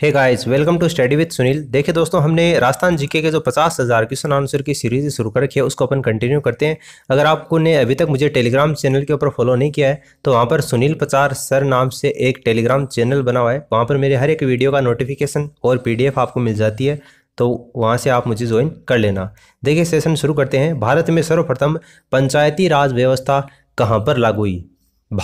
hey guys welcome to study with Sunil देखिए दोस्तों हमने राजस्थान जीके के जो पचास हज़ार क्वेश्चन आंसर की सीरीज शुरू कर रखी है उसको अपन कंटिन्यू करते हैं अगर आपको ने अभी तक मुझे टेलीग्राम चैनल के ऊपर फॉलो नहीं किया है तो वहाँ पर सुनील पचार सर नाम से एक टेलीग्राम चैनल बना हुआ है वहाँ पर मेरे हर एक वीडियो का नोटिफिकेशन और पी आपको मिल जाती है तो वहाँ से आप मुझे ज्वाइन कर लेना देखिए सेशन शुरू करते हैं भारत में सर्वप्रथम पंचायती राज व्यवस्था कहाँ पर लागू हुई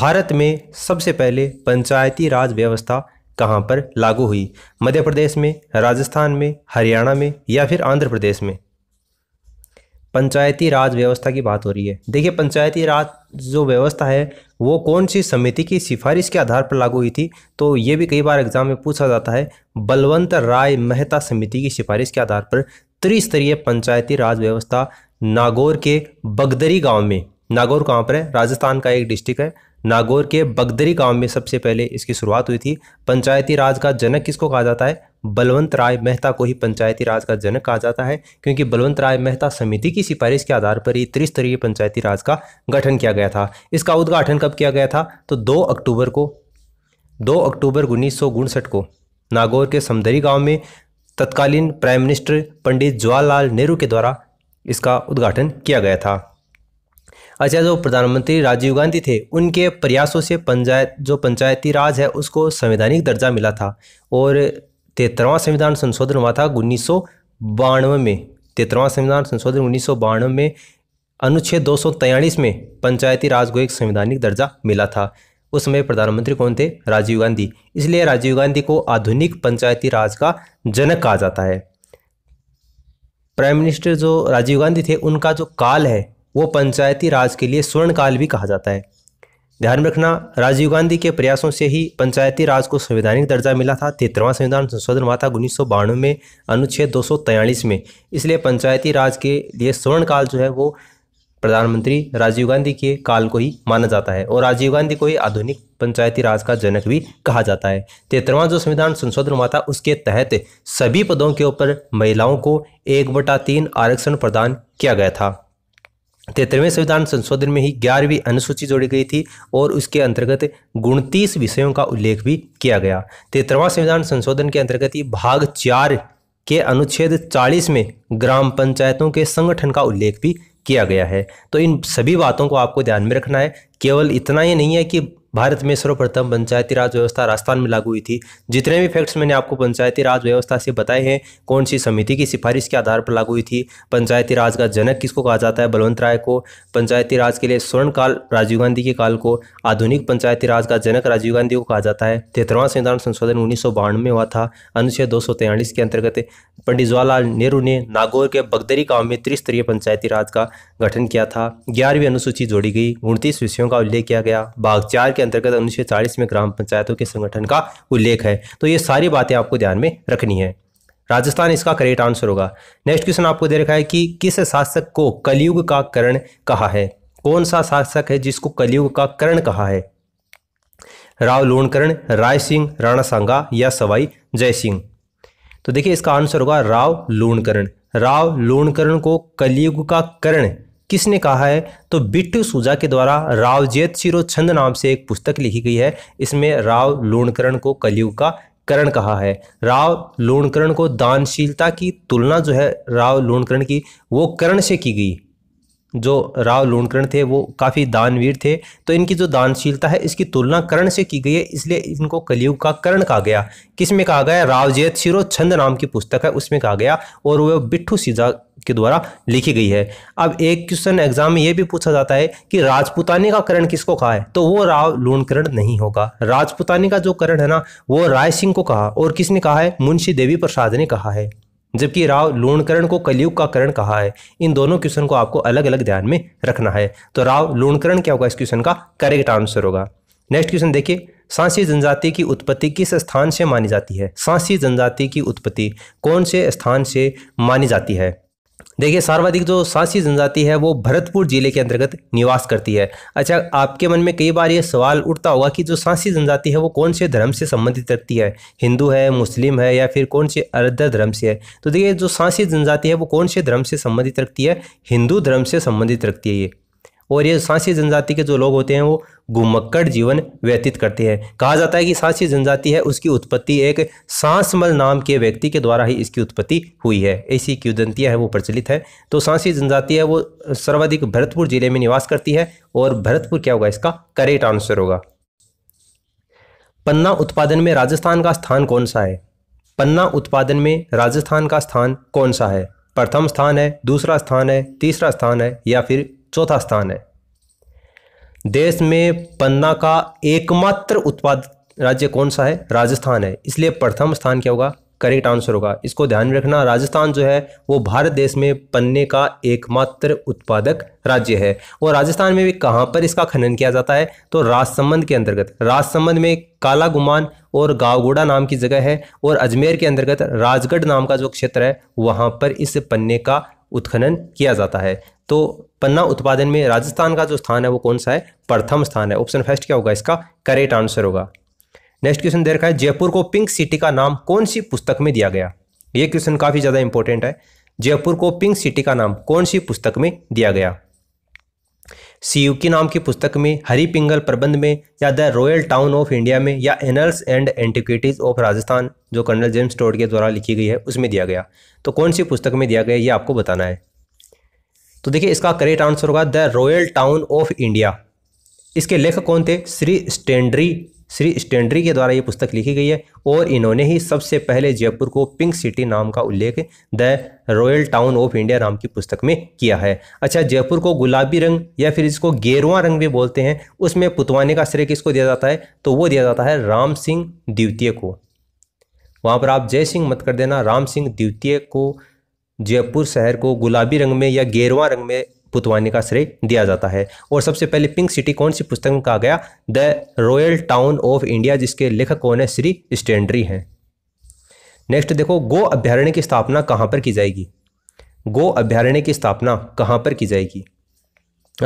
भारत में सबसे पहले पंचायती राज व्यवस्था कहाँ पर लागू हुई मध्य प्रदेश में राजस्थान में हरियाणा में या फिर आंध्र प्रदेश में पंचायती राज व्यवस्था की बात हो रही है देखिए पंचायती राज जो व्यवस्था है वो कौन सी समिति की सिफारिश के आधार पर लागू हुई थी तो ये भी कई बार एग्जाम में पूछा जाता है बलवंत राय मेहता समिति की सिफारिश के आधार पर त्रिस्तरीय पंचायती राज व्यवस्था नागौर के बगदरी गांव में नागौर कहाँ पर है राजस्थान का एक डिस्ट्रिक्ट है नागौर के बगदरी गांव में सबसे पहले इसकी शुरुआत हुई थी पंचायती राज का जनक किसको कहा जाता है बलवंत राय मेहता को ही पंचायती राज का जनक कहा जाता है क्योंकि बलवंत राय मेहता समिति की सिफारिश के आधार पर ही त्रिस्तरीय पंचायती राज का गठन किया गया था इसका उद्घाटन कब किया गया था तो दो अक्टूबर को दो अक्टूबर उन्नीस को नागौर के समदरी गाँव में तत्कालीन प्राइम मिनिस्टर पंडित जवाहरलाल नेहरू के द्वारा इसका उद्घाटन किया गया था अच्छा जो प्रधानमंत्री राजीव गांधी थे उनके प्रयासों से पंचायत जो पंचायती राज है उसको संवैधानिक दर्जा मिला था और तेतरवा संविधान संशोधन हुआ था उन्नीस सौ बानवे में तेतरवा संविधान संशोधन उन्नीस सौ बानवे में अनुच्छेद दो सौ तैयलीस में पंचायती राज को एक संवैधानिक दर्जा मिला था उस समय प्रधानमंत्री कौन थे राजीव गांधी इसलिए राजीव गांधी को आधुनिक पंचायती राज का जनक कहा जाता है प्राइम मिनिस्टर जो राजीव गांधी थे उनका जो काल है वो पंचायती राज के लिए स्वर्णकाल भी कहा जाता है ध्यान रखना राजीव गांधी के प्रयासों से ही पंचायती राज को संवैधानिक दर्जा मिला था तेतरवा संविधान संशोधन हुआ था उन्नीस में अनुच्छेद दो में इसलिए पंचायती राज के लिए स्वर्णकाल जो है वो प्रधानमंत्री राजीव गांधी के काल को ही माना जाता है और राजीव गांधी को ही आधुनिक पंचायती राज का जनक भी कहा जाता है तेतरवा जो संविधान संशोधन हुआ था उसके तहत सभी पदों के ऊपर महिलाओं को एक बटा तीन आरक्षण प्रदान किया गया था तेतरवें संविधान संशोधन में ही ग्यारहवीं अनुसूची जोड़ी गई थी और उसके अंतर्गत उनतीस विषयों का उल्लेख भी किया गया तिहत्तरवां संविधान संशोधन के अंतर्गत ही भाग चार के अनुच्छेद 40 में ग्राम पंचायतों के संगठन का उल्लेख भी किया गया है तो इन सभी बातों को आपको ध्यान में रखना है केवल इतना ही नहीं है कि भारत में सर्वप्रथम पंचायती राज व्यवस्था राजस्थान में लागू हुई थी जितने भी फैक्ट्स मैंने आपको पंचायती राज व्यवस्था से बताए हैं कौन सी समिति की सिफारिश के आधार पर लागू हुई थी पंचायती राज का जनक किसको कहा जाता है बलवंत राय को पंचायती राज के लिए स्वर्ण काल राजीव गांधी के काल को आधुनिक पंचायती राज का जनक राजीव गांधी को कहा जाता है तेतरवा संविधान संशोधन उन्नीस में हुआ था अनुच्छेद दो के अंतर्गत पंडित जवाहरलाल नेहरू ने नागौर के बगदरी गांव में त्रिस्तरीय पंचायती राज का गठन किया था ग्यारहवीं अनुसूची जोड़ी गई उनतीस विषयों का उल्लेख किया गया बाघ चार के अंतर्गत उन्नीस में ग्राम पंचायतों के संगठन का उल्लेख है तो ये सारी बातें आपको ध्यान में रखनी है राजस्थान इसका करेक्ट आंसर होगा नेक्स्ट क्वेश्चन आपको दे रखा है कि किस शासक को कलयुग का करण कहा है कौन सा शासक है जिसको कलयुग का करण कहा है राव लोणकरण राय सिंह राणा सांगा या सवाई जय सिंह तो देखिए इसका आंसर होगा राव लोणकरण राव लोणकरण को कलयुग का करण किसने कहा है तो बिट्टू सूजा के द्वारा राव जेत शिरो छंद नाम से एक पुस्तक लिखी गई है इसमें राव लोणकरण को कलयुग का करण कहा है राव लोणकरण को दानशीलता की तुलना जो है राव लोणकरण की वो करण से की गई जो राव लोणकरण थे वो काफ़ी दानवीर थे तो इनकी जो दानशीलता है इसकी तुलना कर्ण से की गई है इसलिए इनको कलयुग का कर्ण कहा गया किस में कहा गया रावजेत शिरो छंद नाम की पुस्तक है उसमें कहा गया और वह बिट्ठू सीजा के द्वारा लिखी गई है अब एक क्वेश्चन एग्जाम में यह भी पूछा जाता है कि राजपुतानी का करण किसको कहा है तो वो राव लूणकर्ण नहीं होगा राजपुतानी का जो करण है ना वो राय सिंह को कहा और किसने कहा है मुंशी देवी प्रसाद ने कहा है जबकि राव लूणकरण को कलयुग का करण कहा है इन दोनों क्वेश्चन को आपको अलग अलग ध्यान में रखना है तो राव लूणकरण क्या होगा इस क्वेश्चन का करेक्ट आंसर होगा नेक्स्ट क्वेश्चन देखिए सांसी जनजाति की उत्पत्ति किस स्थान से मानी जाती है सांसी जनजाति की उत्पत्ति कौन से स्थान से मानी जाती है देखिए सर्वाधिक जो सांसी जनजाति है वो भरतपुर जिले के अंतर्गत निवास करती है अच्छा आपके मन में कई बार ये सवाल उठता होगा कि जो सांसी जनजाति है वो कौन से धर्म से संबंधित रखती है हिंदू है मुस्लिम है या फिर कौन से अर्ध धर्म से है तो देखिए जो सांसी जनजाति है वो कौन से धर्म से संबंधित रखती है हिंदू धर्म से संबंधित रखती है ये और ये सांसी जनजाति के जो लोग होते हैं वो घुमक्कड़ जीवन व्यतीत करते हैं कहा जाता है कि सांसी जनजाति है उसकी उत्पत्ति एक सांसमल नाम के व्यक्ति के द्वारा ही इसकी उत्पत्ति हुई है ऐसी क्यूदंतियाँ हैं वो प्रचलित है तो सांसी जनजाति है वो सर्वाधिक भरतपुर जिले में निवास करती है और भरतपुर क्या होगा इसका करेक्ट आंसर होगा पन्ना उत्पादन में राजस्थान का स्थान कौन सा है पन्ना उत्पादन में राजस्थान का स्थान कौन सा है प्रथम स्थान है दूसरा स्थान है तीसरा स्थान है या फिर चौथा स्थान है देश में पन्ना का एकमात्र उत्पाद राज्य कौन सा है राजस्थान है इसलिए प्रथम स्थान क्या होगा करेक्ट आंसर होगा इसको ध्यान में रखना राजस्थान जो है वो भारत देश में पन्ने का एकमात्र उत्पादक राज्य है और राजस्थान में भी कहाँ पर इसका खनन किया जाता है तो राजसमंद के अंतर्गत राजसमंद में काला गुमान और गावगोड़ा नाम की जगह है और अजमेर के अंतर्गत राजगढ़ नाम का जो क्षेत्र है वहाँ पर इस पन्ने का उत्खनन किया जाता है तो पन्ना उत्पादन में राजस्थान का जो स्थान है वो कौन सा है प्रथम स्थान है ऑप्शन फर्स्ट क्या होगा इसका करेक्ट आंसर होगा नेक्स्ट क्वेश्चन दे रखा है जयपुर को पिंक सिटी का नाम कौन सी पुस्तक में दिया गया ये क्वेश्चन काफ़ी ज़्यादा इंपॉर्टेंट है जयपुर को पिंक सिटी का नाम कौन सी पुस्तक में दिया गया सीयूकी नाम की पुस्तक में हरी पिंगल प्रबंध में या the royal town of India में या annals and antiquities of Rajasthan जो कर्नल जेम्स टोड के द्वारा लिखी गई है उसमें दिया गया तो कौन सी पुस्तक में दिया गया ये आपको बताना है तो देखिए इसका करेक्ट आंसर होगा the royal town of India इसके लेखक कौन थे श्री स्टेंड्री श्री स्टेंड्री के द्वारा ये पुस्तक लिखी गई है और इन्होंने ही सबसे पहले जयपुर को पिंक सिटी नाम का उल्लेख the royal town of India नाम की पुस्तक में किया है अच्छा जयपुर को गुलाबी रंग या फिर इसको गेरुआ रंग भी बोलते हैं उसमें पुतवाने का श्रेय किसको दिया जाता है तो वो दिया जाता है राम सिंह द्वितीय को वहाँ पर आप जय सिंह मत कर देना राम सिंह द्वितीय को जयपुर शहर को गुलाबी रंग में या गेरुआ रंग में पुतवाने का श्रेय दिया जाता है और सबसे पहले पिंक सिटी कौन सी पुस्तक में कहा गया the royal town of India जिसके लेखक कौन है श्री स्टेंड्री हैं नेक्स्ट देखो गो अभ्यारण्य की स्थापना कहाँ पर की जाएगी गो अभ्यारण्य की स्थापना कहाँ पर की जाएगी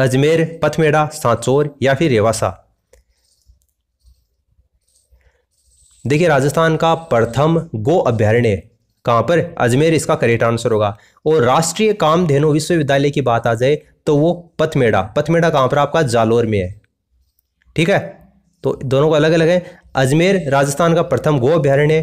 अजमेर पथमेड़ा सांचौर या फिर रेवासा देखिए राजस्थान का प्रथम गो अभ्यारण्य कहाँ पर अजमेर इसका करेक्ट आंसर होगा और राष्ट्रीय कामधेनु विश्वविद्यालय की बात आ जाए तो वो पथमेड़ा पथमेड़ा कहाँ पर आपका जालोर में है ठीक है तो दोनों को अलग अलग है अजमेर राजस्थान का प्रथम गो अभ्यारण्य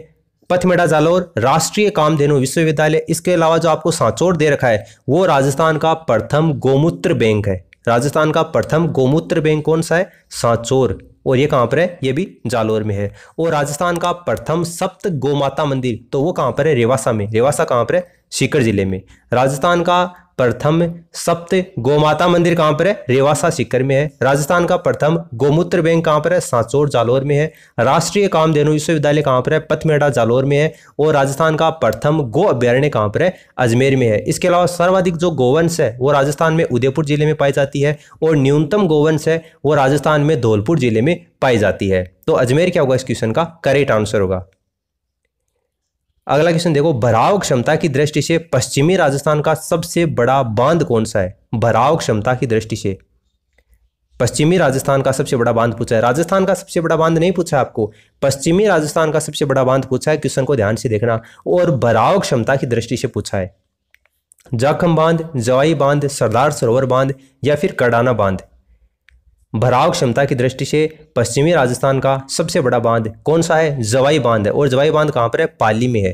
पथमेड़ा जालोर राष्ट्रीय कामधेनु विश्वविद्यालय इसके अलावा जो आपको सांचोर दे रखा है वो राजस्थान का प्रथम गोमूत्र बैंक है राजस्थान का प्रथम गोमूत्र बैंक कौन सा है सांचोर और ये कहाँ पर है ये भी जालोर में है और राजस्थान का प्रथम सप्त गोमाता मंदिर तो वो कहाँ पर है रेवासा में रेवासा कहाँ पर है सीकर जिले में राजस्थान का प्रथम सप्त गोमाता मंदिर कहाँ पर है रेवासा सिकर में है राजस्थान का प्रथम गोमूत्र बैंक कहाँ पर है सांचौर जालोर में है राष्ट्रीय कामधेनु विश्वविद्यालय कहाँ पर है पथमेड़ा जालोर में है और राजस्थान का प्रथम गो अभ्यारण्य कहाँ पर है अजमेर में है इसके अलावा सर्वाधिक जो गोवंश है वो राजस्थान में उदयपुर जिले में पाई जाती है और न्यूनतम गोवंश है वो राजस्थान में धौलपुर जिले में पाई जाती है तो अजमेर क्या होगा इस क्वेश्चन का करेक्ट आंसर होगा अगला क्वेश्चन देखो भराव क्षमता की दृष्टि से पश्चिमी राजस्थान का सबसे बड़ा बांध कौन सा है भराव क्षमता की दृष्टि से पश्चिमी राजस्थान का सबसे बड़ा बांध पूछा है राजस्थान का सबसे बड़ा बांध नहीं पूछा आपको पश्चिमी राजस्थान का सबसे बड़ा बांध पूछा है क्वेश्चन को ध्यान से देखना और भराव क्षमता की दृष्टि से पूछा है जाखम बांध जवाई बांध सरदार सरोवर बांध या फिर कडाना बांध भराव क्षमता की दृष्टि से पश्चिमी राजस्थान का सबसे बड़ा बांध कौन सा है जवाई बांध है और जवाई बांध कहाँ पर है पाली में है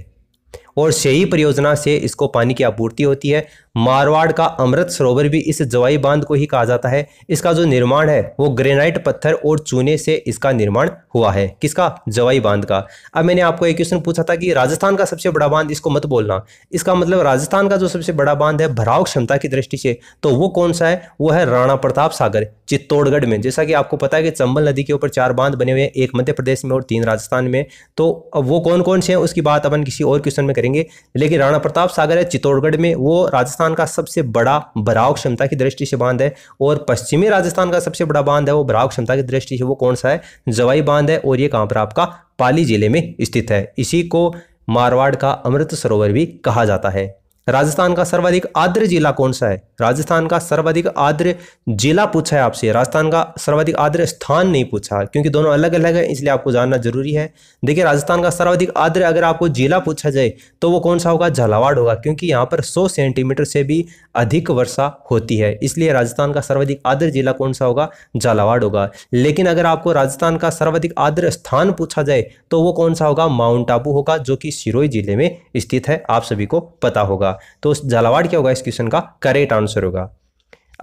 और शही परियोजना से इसको पानी की आपूर्ति होती है मारवाड़ का अमृत सरोवर भी इस जवाई बांध को ही कहा जाता है इसका जो निर्माण है वो ग्रेनाइट पत्थर और चूने से इसका निर्माण हुआ है किसका जवाई बांध का अब मैंने आपको एक क्वेश्चन पूछा था कि राजस्थान का सबसे बड़ा बांध इसको मत बोलना इसका मतलब राजस्थान का जो सबसे बड़ा बांध है भराव क्षमता की दृष्टि से तो वो कौन सा है वो है राणा प्रताप सागर चित्तौड़गढ़ में जैसा कि आपको पता है कि चंबल नदी के ऊपर चार बांध बने हुए हैं एक मध्य प्रदेश में और तीन राजस्थान में तो अब वो कौन कौन से हैं उसकी बात अपन किसी और क्वेश्चन में करें करेंगे लेकिन राणा प्रताप सागर है चित्तौड़गढ़ में वो राजस्थान का सबसे बड़ा भराव क्षमता की दृष्टि से बांध है और पश्चिमी राजस्थान का सबसे बड़ा बांध है वो भराव क्षमता की दृष्टि से वो कौन सा है जवाई बांध है और ये कहाँ पर आपका पाली जिले में स्थित है इसी को मारवाड़ का अमृत सरोवर भी कहा जाता है राजस्थान का सर्वाधिक आर्द्र जिला कौन सा है राजस्थान का सर्वाधिक आद्र जिला पूछा है आपसे राजस्थान का सर्वाधिक आद्र स्थान नहीं पूछा क्योंकि दोनों अलग अलग है इसलिए आपको जानना जरूरी है देखिए राजस्थान का सर्वाधिक आद्र अगर आपको जिला पूछा जाए तो वो कौन सा होगा झालावाड़ होगा क्योंकि यहाँ पर सौ सेंटीमीटर से भी अधिक वर्षा होती है इसलिए राजस्थान का सर्वाधिक आर्द्र जिला कौन सा होगा झालावाड़ होगा लेकिन अगर आपको राजस्थान का सर्वाधिक आर्द्र स्थान पूछा जाए तो वो कौन सा होगा माउंट आबू होगा जो कि सिरोई जिले में स्थित है आप सभी को पता होगा होगा तो झालावाड़ क्या होगा इस क्वेश्चन का करेक्ट आंसर होगा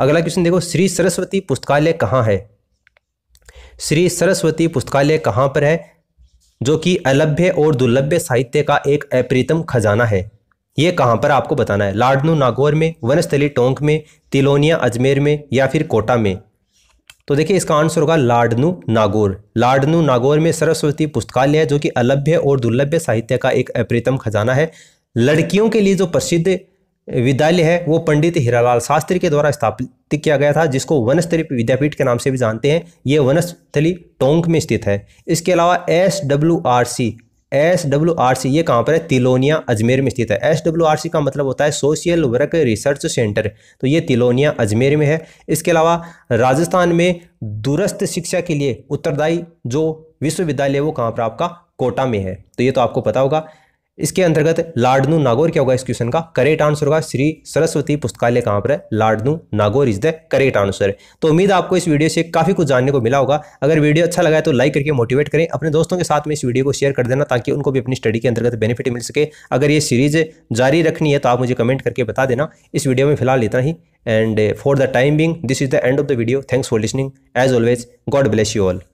अगला क्वेश्चन देखो श्री सरस्वती पुस्तकालय कहाँ है श्री सरस्वती पुस्तकालय कहाँ पर है जो कि अलभ्य और दुर्लभ्य साहित्य का एक अप्रीतम खजाना है ये कहाँ पर आपको बताना है लाडनू नागौर में वनस्थली टोंक में तिलोनिया अजमेर में या फिर कोटा में तो देखिए इसका आंसर होगा लाडनू नागौर लाडनू नागौर में सरस्वती पुस्तकालय है जो कि अलभ्य और दुर्लभ्य साहित्य का एक अप्रीतम खजाना है लड़कियों के लिए जो प्रसिद्ध विद्यालय है वो पंडित हीरालाल शास्त्री के द्वारा स्थापित किया गया था जिसको वनस्थली विद्यापीठ के नाम से भी जानते हैं ये वनस्थली टोंक में स्थित है इसके अलावा S W R C S W R C ये कहाँ पर है तिलोनिया अजमेर में स्थित है एस डब्ल्यू आर सी का मतलब होता है सोशल वर्क रिसर्च सेंटर तो ये तिलोनिया अजमेर में है इसके अलावा राजस्थान में दूरस्थ शिक्षा के लिए उत्तरदायी जो विश्वविद्यालय है वो कहाँ पर आपका कोटा में है तो ये तो आपको पता होगा इसके अंतर्गत लाडनू नागौर क्या होगा इस क्वेश्चन का करेक्ट आंसर होगा श्री सरस्वती पुस्तकालय कहाँ पर है Ladnun Nagaur is the correct answer तो उम्मीद आपको इस वीडियो से काफी कुछ जानने को मिला होगा अगर वीडियो अच्छा लगा है तो लाइक करके मोटिवेट करें अपने दोस्तों के साथ में इस वीडियो को शेयर कर देना ताकि उनको भी अपनी स्टडी के अंतर्गत बेनिफिट मिल सके अगर ये सीरीज जारी रखनी है तो आप मुझे कमेंट करके बता देना इस वीडियो में फिलहाल इतना ही and for the time being this is the end of the video thanks for listening as always God bless you all